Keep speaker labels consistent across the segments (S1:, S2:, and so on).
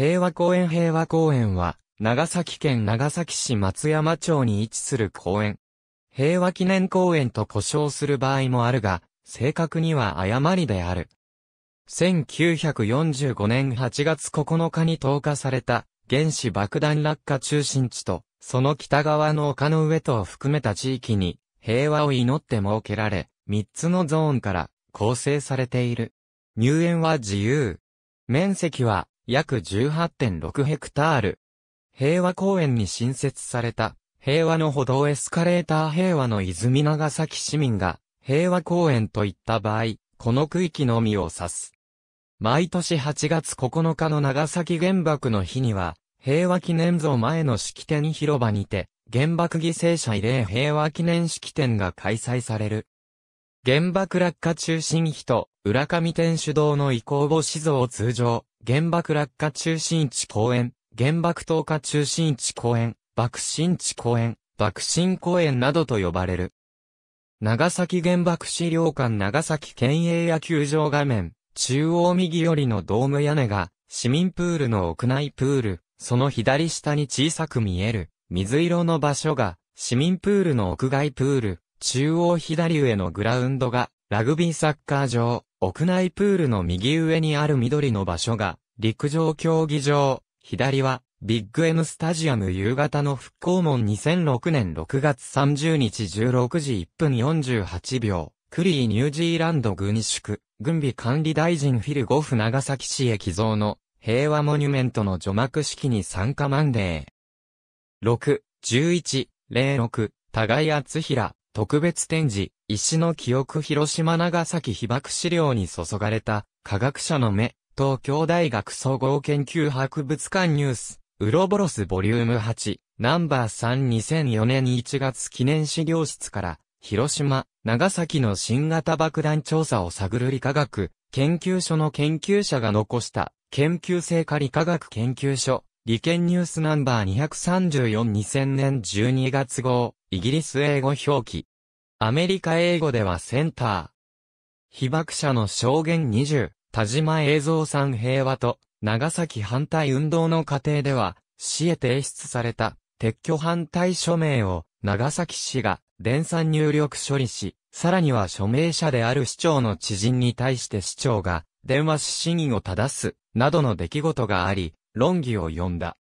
S1: 平和公園平和公園は、長崎県長崎市松山町に位置する公園。平和記念公園と呼称する場合もあるが、正確には誤りである。1945年8月9日に投下された原子爆弾落下中心地と、その北側の丘の上とを含めた地域に平和を祈って設けられ、3つのゾーンから構成されている。入園は自由。面積は約18.6ヘクタール。平和公園に新設された、平和の歩道エスカレーター平和の泉長崎市民が、平和公園といった場合、この区域のみを指す。毎年8月9日の長崎原爆の日には、平和記念像前の式典広場にて、原爆犠牲者慰霊平和記念式典が開催される。原爆落下中心碑と、浦上天主堂の遺構母子像を通常、原爆落下中心地公園、原爆投下中心地公園、爆心地公園、爆心公園などと呼ばれる。長崎原爆資料館長崎県営野球場画面、中央右寄りのドーム屋根が、市民プールの屋内プール、その左下に小さく見える、水色の場所が、市民プールの屋外プール、中央左上のグラウンドが、ラグビーサッカー場。屋内プールの右上にある緑の場所が、陸上競技場、左は、ビッグ M スタジアム夕方の復興門2006年6月30日16時1分48秒、クリーニュージーランド軍宿、軍備管理大臣フィルゴフ長崎市駅贈の平和モニュメントの除幕式に参加マンデー。6、11、06、互い厚平、特別展示、石の記憶広島長崎被爆資料に注がれた、科学者の目、東京大学総合研究博物館ニュース、ウロボロスボリューム8、ナンバー32004年1月記念資料室から、広島、長崎の新型爆弾調査を探る理化学、研究所の研究者が残した、研究成果理化学研究所、理研ニュースナンバー234 2000年12月号。イギリス英語表記。アメリカ英語ではセンター。被爆者の証言20、田島映像さん平和と、長崎反対運動の過程では、市へ提出された、撤去反対署名を、長崎市が、電算入力処理し、さらには署名者である市長の知人に対して市長が、電話し審議を正す、などの出来事があり、論議を呼んだ。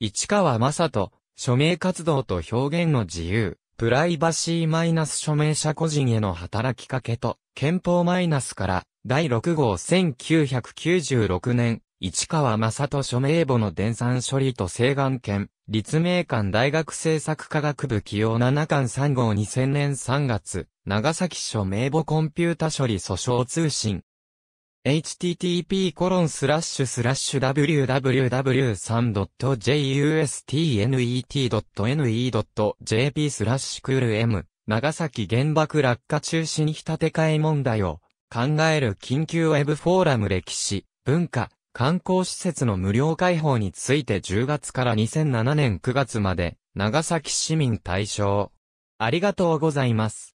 S1: 市川正人、署名活動と表現の自由、プライバシーマイナス署名者個人への働きかけと、憲法マイナスから、第6号1996年、市川正人署名簿の伝算処理と請願権、立命館大学政策科学部起用7巻3号2000年3月、長崎署名簿コンピュータ処理訴訟通信、http://www3.justnet.ne.jp スラッシュクール M 長崎原爆落下中心に立て替え問題を考える緊急ウェブフォーラム歴史、文化、観光施設の無料開放について10月から2007年9月まで長崎市民対象。ありがとうございます。